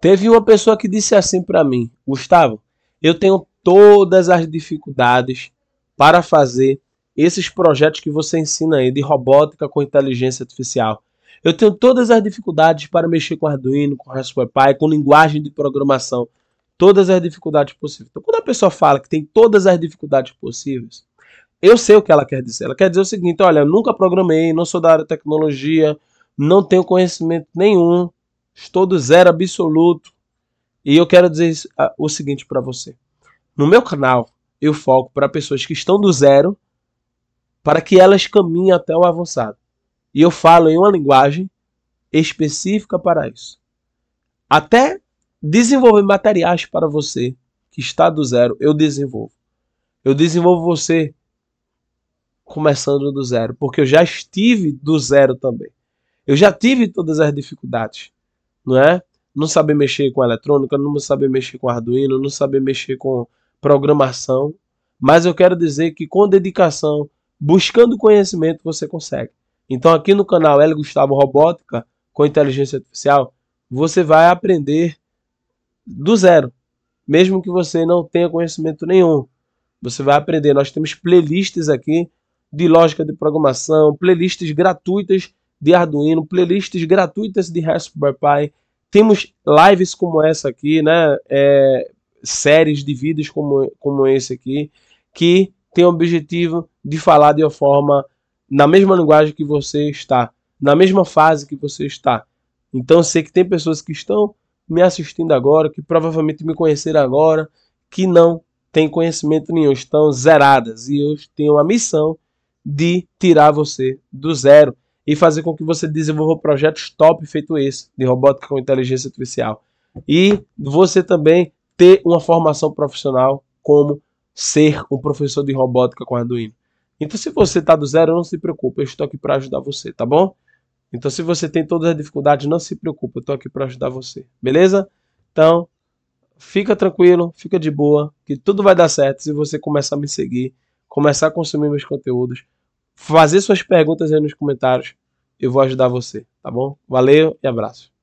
Teve uma pessoa que disse assim para mim, Gustavo, eu tenho todas as dificuldades para fazer esses projetos que você ensina aí de robótica com inteligência artificial. Eu tenho todas as dificuldades para mexer com Arduino, com Raspberry Pi, com linguagem de programação. Todas as dificuldades possíveis. Então, quando a pessoa fala que tem todas as dificuldades possíveis, eu sei o que ela quer dizer. Ela quer dizer o seguinte: olha, eu nunca programei, não sou da área de tecnologia, não tenho conhecimento nenhum Estou do zero absoluto. E eu quero dizer ah, o seguinte para você. No meu canal, eu foco para pessoas que estão do zero para que elas caminhem até o avançado. E eu falo em uma linguagem específica para isso. Até desenvolver materiais para você que está do zero, eu desenvolvo. Eu desenvolvo você começando do zero, porque eu já estive do zero também. Eu já tive todas as dificuldades não é? Não saber mexer com eletrônica, não saber mexer com Arduino, não saber mexer com programação, mas eu quero dizer que com dedicação, buscando conhecimento, você consegue. Então aqui no canal L Gustavo Robótica com inteligência artificial, você vai aprender do zero, mesmo que você não tenha conhecimento nenhum. Você vai aprender. Nós temos playlists aqui de lógica de programação, playlists gratuitas de Arduino, playlists gratuitas de Raspberry Pi, temos lives como essa aqui, né? É, séries de vídeos como, como esse aqui, que tem o objetivo de falar de uma forma na mesma linguagem que você está, na mesma fase que você está. Então sei que tem pessoas que estão me assistindo agora, que provavelmente me conheceram agora, que não têm conhecimento nenhum, estão zeradas. E eu tenho a missão de tirar você do zero e fazer com que você desenvolva projetos top feito esse, de robótica com inteligência artificial. E você também ter uma formação profissional como ser um professor de robótica com Arduino. Então, se você está do zero, não se preocupe, eu estou aqui para ajudar você, tá bom? Então, se você tem todas as dificuldades, não se preocupe, eu estou aqui para ajudar você, beleza? Então, fica tranquilo, fica de boa, que tudo vai dar certo se você começar a me seguir, começar a consumir meus conteúdos, fazer suas perguntas aí nos comentários, eu vou ajudar você, tá bom? Valeu e abraço.